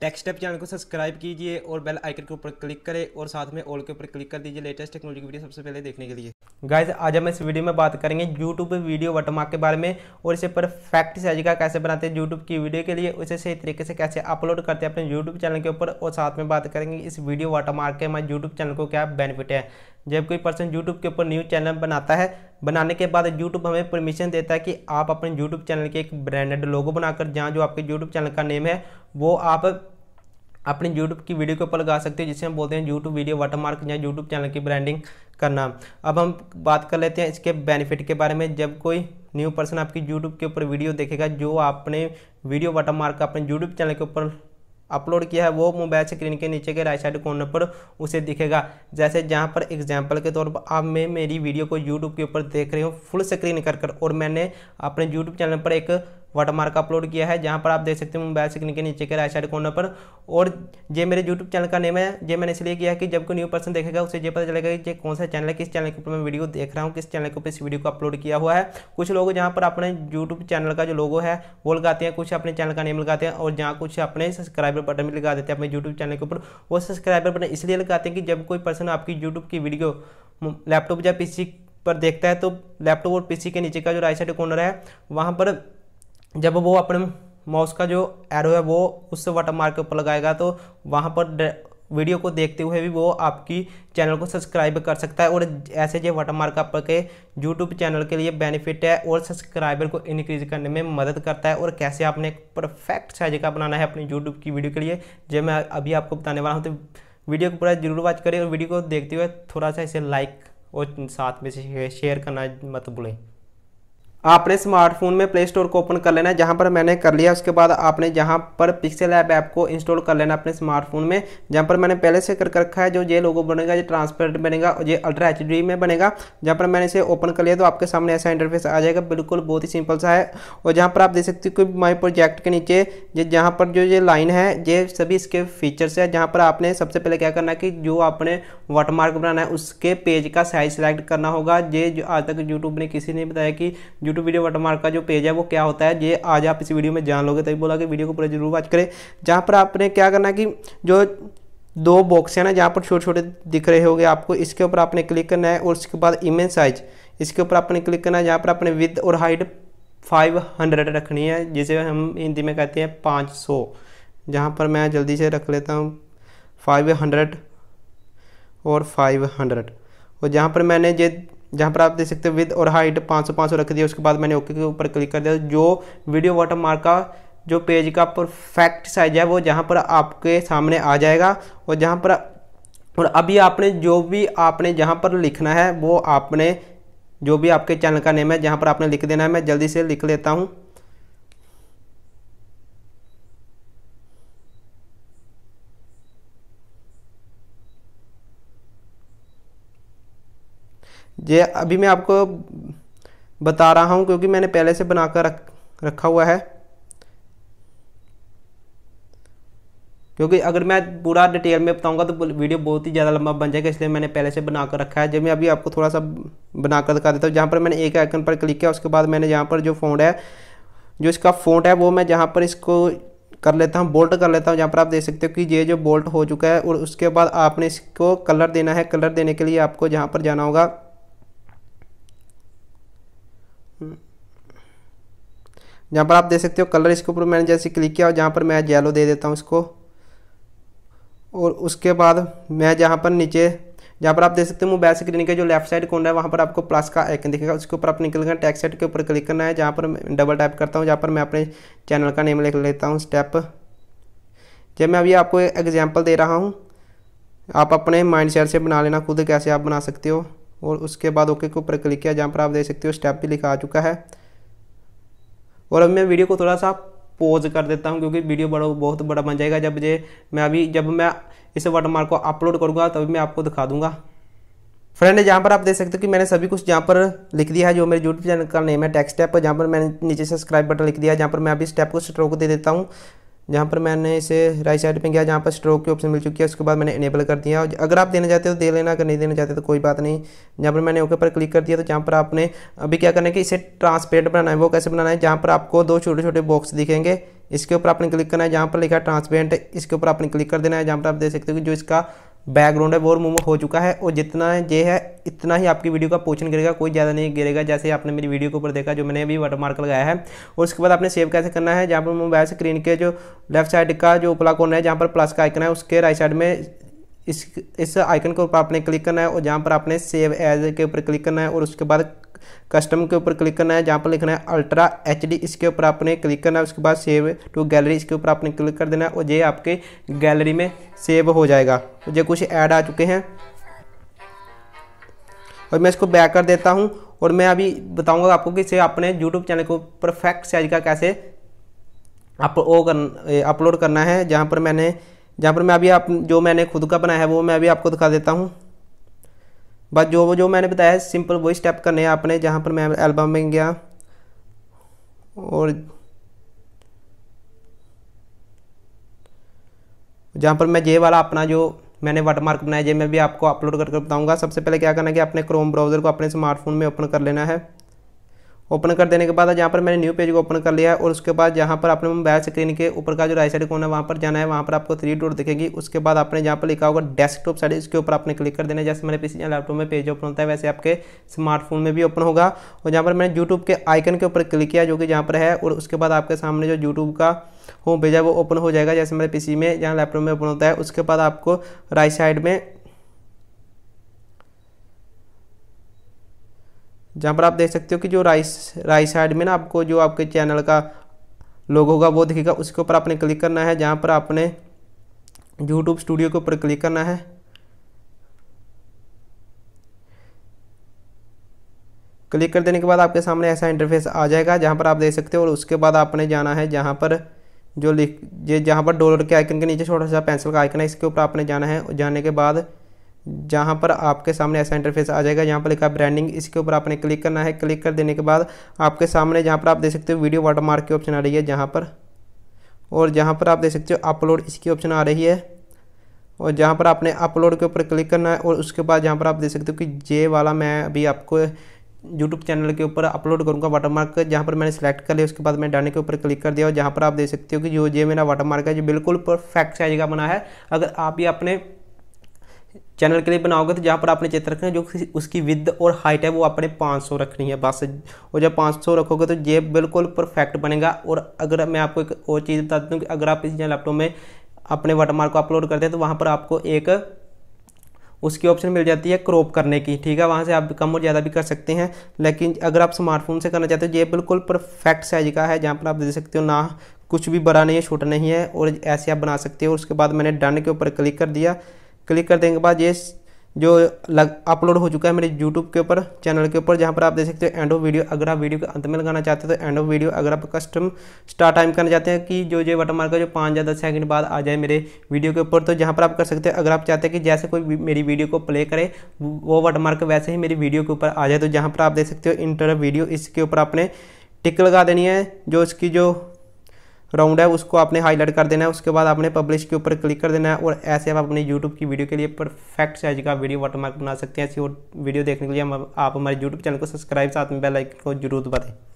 टेक्सटेप channel को subscribe कीजिए और बेल आइकन के ऊपर क्लिक करें और साथ में ऑल के ऊपर क्लिक कर दीजिए लेटेस्ट टेक्नोलॉजी की वीडियो सबसे पहले देखने के लिए गाइज आज हम इस वीडियो में बात करेंगे यूट्यूब वीडियो वटमार्क के बारे में और इसे परफेक्ट का कैसे बनाते हैं यूट्यूब की वीडियो के लिए उसे सही तरीके से कैसे अपलोड करते हैं अपने यूट्यूब चैनल के ऊपर और साथ में बात करेंगे इस वीडियो वाटरमार्क के हमारे यूट्यूब चैनल को क्या बेनिफिट है जब कोई पर्सन यूट्यूब के ऊपर न्यूज़ चैनल बनाता है बनाने के बाद यूट्यूब हमें परमिशन देता है कि आप अपने यूट्यूब चैनल के एक ब्रांडेड लोगो बनाकर जहाँ जो आपके यूट्यूब चैनल का नेम है वो आप अपने यूट्यूब की वीडियो के ऊपर लगा सकते हो जिसे हम बोलते हैं यूट्यूब वीडियो वाटरमार्क या यूट्यूब चैनल की ब्रांडिंग करना अब हम बात कर लेते हैं इसके बेनिफिट के बारे में जब कोई न्यू पर्सन आपकी यूट्यूब के ऊपर वीडियो देखेगा जो आपने वीडियो वाटरमार्क अपने यूट्यूब चैनल के ऊपर अपलोड किया है वो मोबाइल स्क्रीन के नीचे के राइट साइड कॉर्नर पर उसे दिखेगा जैसे जहाँ पर एग्जाम्पल के तौर पर आप मैं मेरी वीडियो को यूट्यूब के ऊपर देख रहे हो फुल स्क्रीन कर कर और मैंने अपने यूट्यूब चैनल पर एक वाटरमार्क अपलोड किया है जहाँ पर आप देख सकते हो मोबाइल स्क्रीन के नीचे के राइट साइड कॉर्नर पर और ये मेरे यूट्यूब चैनल का नेम है ये मैंने इसलिए किया है कि जब कोई न्यू पर्सन देखेगा उसे ये पता चलेगा कि कौन सा चैनल है किस चैनल के ऊपर मैं वीडियो देख रहा हूँ किस चैनल के ऊपर इस वीडियो को अपलोड किया हुआ है कुछ लोग जहाँ पर अपने यूट्यूब चैनल का जो लोगो है वो लगाते हैं कुछ अपने चैनल का नेम लगाते हैं और जहाँ कुछ अपने सब्सक्राइबर बटन भी लगा देते हैं अपने यूट्यूब चैनल के ऊपर वो सब्सक्राइबर बटन इसलिए लगाते हैं कि जब कोई पर्सन आपकी यूट्यूब की वीडियो लैपटॉप या पीसी पर देखता है तो लैपटॉप और पीसी के नीचे का जो राइट साइड कॉर्नर है वहाँ पर जब वो अपने माउस का जो एरो है वो उस वाटर मार्क के ऊपर लगाएगा तो वहाँ पर वीडियो को देखते हुए भी वो आपकी चैनल को सब्सक्राइब कर सकता है और ऐसे जो वाटर मार्क आपके यूट्यूब चैनल के लिए बेनिफिट है और सब्सक्राइबर को इंक्रीज करने में मदद करता है और कैसे आपने एक परफेक्ट साइज का बनाना है अपनी यूट्यूब की वीडियो के लिए जो मैं अभी आपको बताने वाला हूँ तो वीडियो को पूरा जरूर वॉच करें और वीडियो को देखते हुए थोड़ा सा इसे लाइक और साथ में से शेयर करना मत भूलें आपने स्मार्टफोन में प्ले स्टोर को ओपन कर लेना है जहाँ पर मैंने कर लिया उसके बाद आपने जहाँ पर पिक्सल ऐप ऐप को इंस्टॉल कर लेना अपने स्मार्टफोन में जहाँ पर मैंने पहले से कर रखा है जो ये लोगो बनेगा ये ट्रांसपेरेंट बनेगा और ये अल्ट्रा एच में बनेगा जहाँ पर मैंने इसे ओपन कर लिया तो आपके सामने ऐसा इंटरफेस आ जाएगा बिल्कुल बहुत ही सिंपल सा है और जहाँ पर आप देख सकते हो कि माई प्रोजेक्ट के नीचे ये जहाँ पर जो ये लाइन है ये सभी इसके फीचर्स है जहाँ पर आपने सबसे पहले क्या करना है कि जो आपने वाटरमार्क बनाना है उसके पेज का साइज सेलेक्ट करना होगा ये आज तक यूट्यूब ने किसी ने बताया कि टू वीडियो वाटरमार्क का जो पेज है वो क्या होता है ये आज आप इस वीडियो में जान लोगे तभी बोला कि वीडियो को पूरा जरूर वॉच करें जहाँ पर आपने क्या करना कि जो दो बॉक्स है ना जहाँ पर छोटे छोटे दिख रहे होंगे आपको इसके ऊपर आपने क्लिक करना है और उसके बाद इमेज साइज इसके ऊपर आपने क्लिक करना है जहाँ पर आपने विद और हाइट फाइव हंड्रेड रखनी है जिसे हम हिंदी में कहते हैं पाँच सौ जहाँ पर मैं जल्दी से रख लेता हूँ फाइव हंड्रेड और फाइव हंड्रेड और जहाँ पर मैंने ये जहाँ पर आप देख सकते हो विद और हाइट 500 500 रख दिया उसके बाद मैंने ओके के ऊपर क्लिक कर दिया जो वीडियो वाटर मार्क का जो पेज का परफेक्ट साइज है वो जहाँ पर आपके सामने आ जाएगा और जहाँ पर और अभी आपने जो भी आपने जहाँ पर लिखना है वो आपने जो भी आपके चैनल का नेम है जहाँ पर आपने लिख देना है मैं जल्दी से लिख लेता हूँ ये अभी मैं आपको बता रहा हूँ क्योंकि मैंने पहले से बनाकर रख रखा हुआ है क्योंकि अगर मैं पूरा डिटेल में बताऊंगा तो वीडियो बहुत ही ज़्यादा लंबा बन जाएगा इसलिए मैंने पहले से बनाकर रखा है जब मैं अभी आपको थोड़ा सा बनाकर दिखा देता हूँ जहाँ पर मैंने एक आइकन पर क्लिक किया उसके बाद मैंने जहाँ पर जो फोन है जो इसका फोन है वो मैं जहाँ पर इसको कर लेता हूँ बोल्ट कर लेता हूँ जहाँ पर आप देख सकते हो कि ये जो बोल्ट हो चुका है और उसके बाद आपने इसको कलर देना है कलर देने के लिए आपको जहाँ पर जाना होगा जहाँ हम्म। पर आप देख सकते हो कलर इसके ऊपर मैंने जैसे क्लिक किया और जहाँ पर मैं येलो दे देता हूँ इसको और उसके बाद मैं जहाँ पर नीचे जहाँ पर आप देख सकते हो मोबाइल स्क्रीन के जो लेफ्ट साइड कोना है वहाँ पर आपको प्लस का आइकन दिखेगा उसके ऊपर आप निकल गए टैक्स सेट के ऊपर क्लिक करना है जहाँ पर डबल टाइप करता हूँ जहाँ पर मैं अपने चैनल का नेम लिख लेता हूँ स्टेप जब मैं अभी आपको एग्जाम्पल दे रहा हूँ आप अपने माइंड सेट से बना लेना खुद कैसे आप बना सकते हो और उसके बाद ओके के ऊपर क्लिक किया जहाँ पर आप देख सकते हो स्टेप भी लिखा आ चुका है और अब मैं वीडियो को थोड़ा सा पोज कर देता हूँ क्योंकि वीडियो बड़ा बहुत बड़ा बन जाएगा जब जे मैं अभी जब मैं इस वाटरमार्क को अपलोड करूँगा तभी मैं आपको दिखा दूँगा फ्रेंड जहाँ पर आप देख सकते हो कि मैंने सभी कुछ जहाँ पर लिख दिया है जो मेरे यूट्यूब चैनल का नेम है टेक्स्ट स्टेप जहाँ पर मैंने नीचे सब्सक्राइब बटन लिख दिया है जहाँ पर मैं अभी स्टेप को स्ट्रोक दे देता हूँ जहाँ पर मैंने इसे राइट साइड पे किया जहाँ पर स्ट्रोक की ऑप्शन मिल चुकी है उसके बाद मैंने इनेबल कर दिया और अगर आप देना चाहते हो तो दे लेना अगर नहीं देना चाहते तो कोई बात नहीं जहाँ पर मैंने ओके पर क्लिक कर दिया तो जहाँ पर आपने अभी क्या करना है कि इसे ट्रांसपेरेंट बनाना है वो कैसे बनाना है जहाँ पर आपको दो छोटे छोटे बॉक्स दिखेंगे इसके ऊपर आपने क्लिक करना है जहाँ पर लिखा है ट्रांसपेरेंट इसके ऊपर आपने क्लिक कर देना है जहाँ पर आप देख सकते हो कि जो इसका बैकग्राउंड है वो रिमूव हो चुका है और जितना ये है इतना ही आपकी वीडियो का पोर्शन गिरेगा कोई ज़्यादा नहीं गिरेगा जैसे आपने मेरी वीडियो के ऊपर देखा जो मैंने अभी वाटर मार्क लगाया है और उसके बाद आपने सेव कैसे करना है जहाँ पर मोबाइल स्क्रीन के जो लेफ्ट साइड का जो उपला कोन है जहाँ पर प्लस का आइकन है उसके राइट साइड में इस इस आइकन के ऊपर आपने क्लिक करना है और जहाँ पर आपने सेव एज के ऊपर क्लिक करना है और उसके बाद कस्टम के ऊपर क्लिक करना है जहाँ पर लिखना है अल्ट्रा एच इसके ऊपर आपने क्लिक करना है उसके बाद सेव टू गैलरी इसके ऊपर आपने क्लिक कर देना है और ये आपके गैलरी में सेव हो जाएगा तो ये कुछ ऐड आ चुके हैं और मैं इसको बैक कर देता हूँ और मैं अभी बताऊँगा आपको कि इसे अपने यूट्यूब चैनल को परफेक्ट साइज का कैसे आप कर अपलोड करना है जहाँ पर मैंने जहाँ पर मैं अभी आप जो मैंने खुद का बनाया है वो मैं अभी आपको दिखा देता हूँ बस जो जो मैंने बताया सिंपल वही स्टेप करने हैं आपने जहाँ पर मैं एल्बम में गया और जहाँ पर मैं जे वाला अपना जो मैंने वाटमार्क बनाया जे मैं भी आपको अपलोड करके बताऊँगा सबसे पहले क्या करना है कि अपने क्रोम ब्राउज़र को अपने स्मार्टफोन में ओपन कर लेना है ओपन कर देने के बाद यहाँ पर मैंने न्यू पेज को ओपन कर लिया है और उसके बाद जहाँ पर आपने मोबाइल स्क्रीन के ऊपर का जो राइट साइड कोना है वहाँ पर जाना है वहाँ पर आपको थ्री डोर दिखेगी उसके बाद आपने जहाँ पर लिखा होगा डेस्कटॉप साइड इसके ऊपर आपने क्लिक कर देना है जैसे मेरे या लैपटॉप में पेज ओपन होता है वैसे आपके स्मार्टफोन में भी ओपन होगा और जहाँ पर मैंने यूट्यूब के आइकन के ऊपर क्लिक किया जो कि जहाँ पर है और उसके बाद आपके सामने जो यूट्यूब का होम पेज है वो ओपन हो जाएगा जैसे मेरे पी में जहाँ लैपटॉप में ओपन होता है उसके बाद आपको राइट साइड में जहाँ पर आप देख सकते हो कि जो राइस राइट साइड में ना आपको जो आपके चैनल का लोगो होगा वो दिखेगा उसके ऊपर आपने क्लिक करना है जहाँ पर आपने यूट्यूब स्टूडियो के ऊपर क्लिक करना है क्लिक कर देने के बाद आपके सामने ऐसा इंटरफेस आ जाएगा जहाँ पर आप देख सकते हो और उसके बाद आपने जाना है जहाँ पर जो लिख ये जहाँ पर डॉलर के आइकन के नीचे छोटा सा पेंसिल का आइकन है इसके ऊपर आपने जाना है जाने के बाद जहाँ पर आपके सामने ऐसा इंटरफेस आ जाएगा यहाँ पर लिखा ब्रांडिंग इसके ऊपर आपने क्लिक करना है क्लिक कर देने के बाद आपके सामने जहाँ पर आप देख सकते हो वीडियो वाटरमार्क की ऑप्शन आ रही है जहाँ पर और जहाँ पर आप देख सकते हो अपलोड इसकी ऑप्शन आ रही है और जहाँ पर आपने अपलोड के ऊपर क्लिक करना है और उसके बाद जहाँ पर आप देख सकते हो कि जे वाला मैं अभी आपको यूट्यूब चैनल के ऊपर अपलोड करूँगा वाटरमार्क जहाँ पर मैंने सेलेक्ट कर लिया उसके बाद मैं डाने के ऊपर क्लिक कर दिया और जहाँ पर आप देख सकते हो कि जो ये मेरा वाटरमार्क है जो बिल्कुल परफेक्ट साइज का बना है अगर आप ये अपने चैनल के लिए बनाओगे तो जहाँ पर आपने चित्र रखना है जो उसकी विद और हाइट है वो आपने 500 रखनी है बस और जब 500 रखोगे तो ये बिल्कुल परफेक्ट बनेगा और अगर मैं आपको एक और चीज़ बता दूँ कि अगर आप इस लैपटॉप में अपने वाटरमार्क को अपलोड करते हैं तो वहाँ पर आपको एक उसकी ऑप्शन मिल जाती है क्रॉप करने की ठीक है वहाँ से आप कम और ज़्यादा भी कर सकते हैं लेकिन अगर आप स्मार्टफोन से करना चाहते हो तो ये बिल्कुल परफेक्ट साइज का है जहाँ पर आप दे सकते हो ना कुछ भी बड़ा नहीं है छोटा नहीं है और ऐसे आप बना सकते हो उसके बाद मैंने डन के ऊपर क्लिक कर दिया क्लिक कर देने के बाद ये जो लग अपलोड हो चुका है मेरे यूट्यूब के ऊपर चैनल के ऊपर जहाँ पर आप देख सकते हो एंड ऑफ वीडियो अगर आप वीडियो के अंत में लगाना चाहते हो तो एंड ऑफ वीडियो अगर आप कस्टम स्टार्ट टाइम करना चाहते हैं कि जो जो बटन मार्क है जो पाँच या दस सेकंड बाद आ जाए मेरे वीडियो के ऊपर तो जहाँ पर आप कर सकते हो अगर आप चाहते हैं कि जैसे कोई मेरी वीडियो को प्ले करे वो बटन मार्क वैसे ही मेरी वीडियो के ऊपर आ जाए तो जहाँ पर आप देख सकते हो इंटर वीडियो इसके ऊपर आपने टिक लगा देनी है जो इसकी जो राउंड है उसको आपने हाईलाइट कर देना है उसके बाद आपने पब्लिश के ऊपर क्लिक कर देना है और ऐसे आप अपने यूट्यूब की वीडियो के लिए परफेक्ट साइज का वीडियो वाटरमार्क बना सकते हैं ऐसी और वीडियो देखने के लिए हम आप हमारे यूट्यूब चैनल को सब्सक्राइब साथ में बेल आइकन को जरूर दें